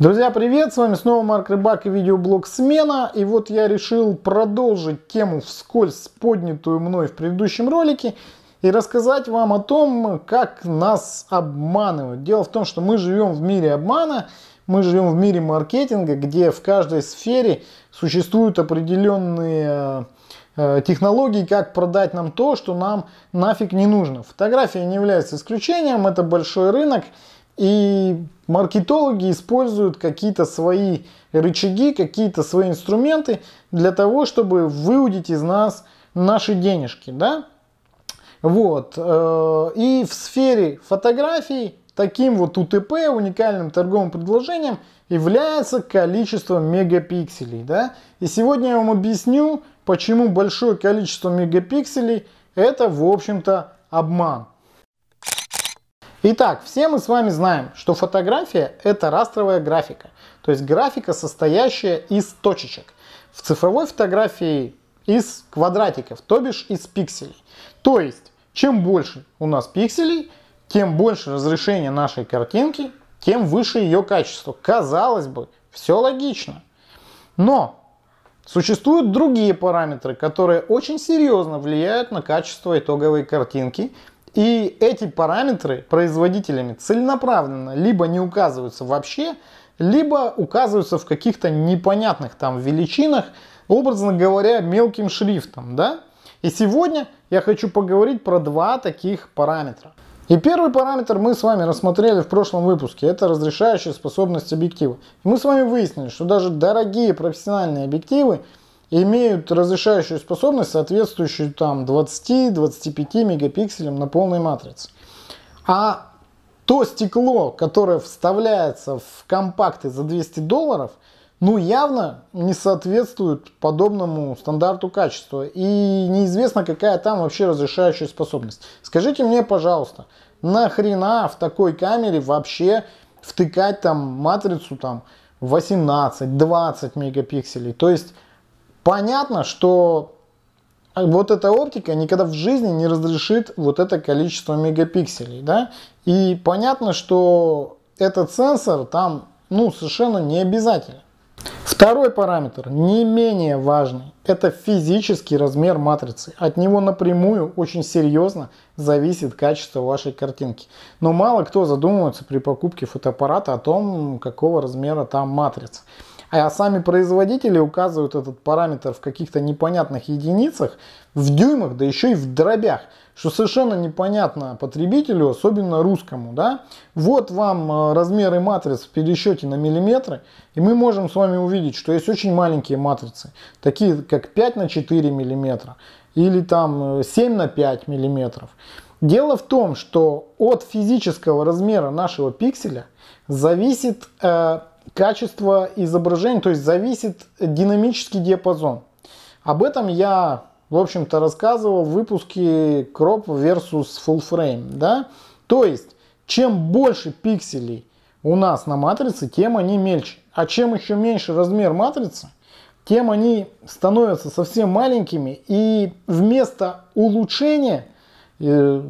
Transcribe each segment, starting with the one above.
Друзья, привет! С вами снова Марк Рыбак и видеоблог «Смена». И вот я решил продолжить тему вскользь поднятую мной в предыдущем ролике и рассказать вам о том, как нас обманывают. Дело в том, что мы живем в мире обмана, мы живем в мире маркетинга, где в каждой сфере существуют определенные э, э, технологии, как продать нам то, что нам нафиг не нужно. Фотография не является исключением, это большой рынок, и маркетологи используют какие-то свои рычаги, какие-то свои инструменты для того, чтобы выудить из нас наши денежки, да? Вот. Э, и в сфере фотографий таким вот УТП, уникальным торговым предложением, является количество мегапикселей, да? И сегодня я вам объясню, почему большое количество мегапикселей это, в общем-то, обман. Итак, все мы с вами знаем, что фотография – это растровая графика, то есть графика, состоящая из точечек. В цифровой фотографии из квадратиков, то бишь из пикселей. То есть, чем больше у нас пикселей, тем больше разрешение нашей картинки, тем выше ее качество. Казалось бы, все логично. Но существуют другие параметры, которые очень серьезно влияют на качество итоговой картинки и эти параметры производителями целенаправленно либо не указываются вообще, либо указываются в каких-то непонятных там величинах, образно говоря, мелким шрифтом, да? И сегодня я хочу поговорить про два таких параметра. И первый параметр мы с вами рассмотрели в прошлом выпуске, это разрешающая способность объектива. мы с вами выяснили, что даже дорогие профессиональные объективы имеют разрешающую способность, соответствующую там 20-25 мегапикселям на полной матрице. А то стекло, которое вставляется в компакты за 200 долларов, ну явно не соответствует подобному стандарту качества. И неизвестно, какая там вообще разрешающая способность. Скажите мне, пожалуйста, нахрена в такой камере вообще втыкать там матрицу там 18-20 мегапикселей? То есть Понятно, что вот эта оптика никогда в жизни не разрешит вот это количество мегапикселей, да? И понятно, что этот сенсор там, ну, совершенно не обязательно. Второй параметр, не менее важный, это физический размер матрицы. От него напрямую очень серьезно зависит качество вашей картинки. Но мало кто задумывается при покупке фотоаппарата о том, какого размера там матрица. А сами производители указывают этот параметр в каких-то непонятных единицах, в дюймах, да еще и в дробях, что совершенно непонятно потребителю, особенно русскому. Да? Вот вам э, размеры матриц в пересчете на миллиметры, и мы можем с вами увидеть, что есть очень маленькие матрицы, такие как 5 на 4 миллиметра или там 7 э, на 5 миллиметров. Дело в том, что от физического размера нашего пикселя зависит э, качество изображения, то есть зависит динамический диапазон. Об этом я, в общем-то, рассказывал в выпуске Crop versus Full Frame. Да? То есть, чем больше пикселей у нас на матрице, тем они мельче. А чем еще меньше размер матрицы, тем они становятся совсем маленькими. И вместо улучшения э,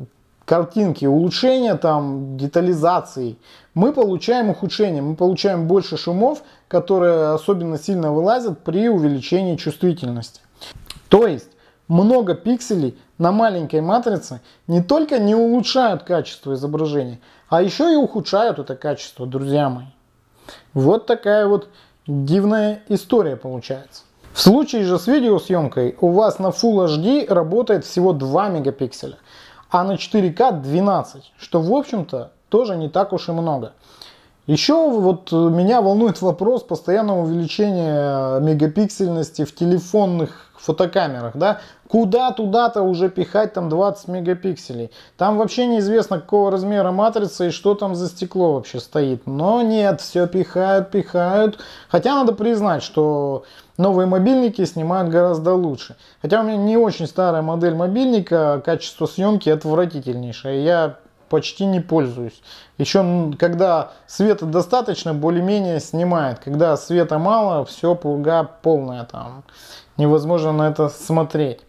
картинки, улучшения там детализации, мы получаем ухудшение, мы получаем больше шумов, которые особенно сильно вылазят при увеличении чувствительности. То есть много пикселей на маленькой матрице не только не улучшают качество изображения, а еще и ухудшают это качество, друзья мои. Вот такая вот дивная история получается. В случае же с видеосъемкой у вас на Full HD работает всего 2 мегапикселя, а на 4К 12, что в общем-то тоже не так уж и много. Еще вот э, меня волнует вопрос постоянного увеличения мегапиксельности в телефонных фотокамерах, да, куда туда-то уже пихать там 20 мегапикселей. Там вообще неизвестно, какого размера матрица и что там за стекло вообще стоит. Но нет, все пихают, пихают. Хотя надо признать, что новые мобильники снимают гораздо лучше. Хотя у меня не очень старая модель мобильника, качество съемки отвратительнейшее. Я почти не пользуюсь. Еще когда света достаточно, более-менее снимает. Когда света мало, все пуга полная там. Невозможно на это смотреть.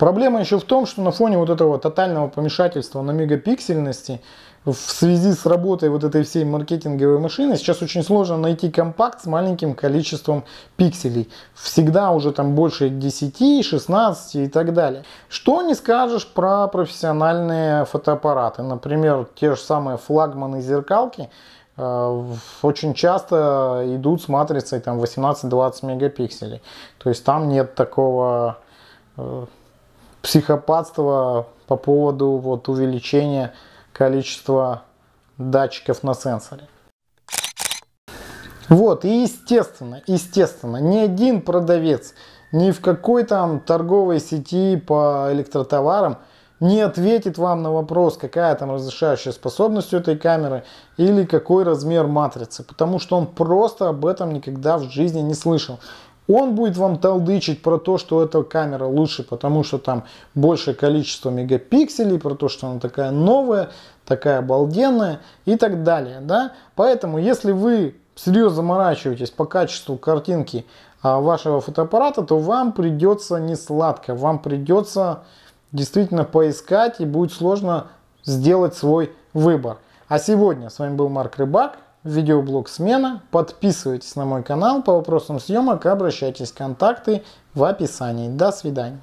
Проблема еще в том, что на фоне вот этого тотального помешательства на мегапиксельности в связи с работой вот этой всей маркетинговой машины сейчас очень сложно найти компакт с маленьким количеством пикселей. Всегда уже там больше 10, 16 и так далее. Что не скажешь про профессиональные фотоаппараты. Например, те же самые флагманы зеркалки э, очень часто идут с матрицей там 18-20 мегапикселей. То есть там нет такого э, психопатство по поводу вот увеличения количества датчиков на сенсоре. Вот, и естественно, естественно, ни один продавец ни в какой там торговой сети по электротоварам не ответит вам на вопрос, какая там разрешающая способность у этой камеры или какой размер матрицы, потому что он просто об этом никогда в жизни не слышал. Он будет вам толдычить про то, что эта камера лучше, потому что там большее количество мегапикселей, про то, что она такая новая, такая обалденная и так далее. Да? Поэтому, если вы серьезно заморачиваетесь по качеству картинки а, вашего фотоаппарата, то вам придется не сладко, вам придется действительно поискать и будет сложно сделать свой выбор. А сегодня с вами был Марк Рыбак видеоблог «Смена». Подписывайтесь на мой канал. По вопросам съемок обращайтесь в контакты в описании. До свидания.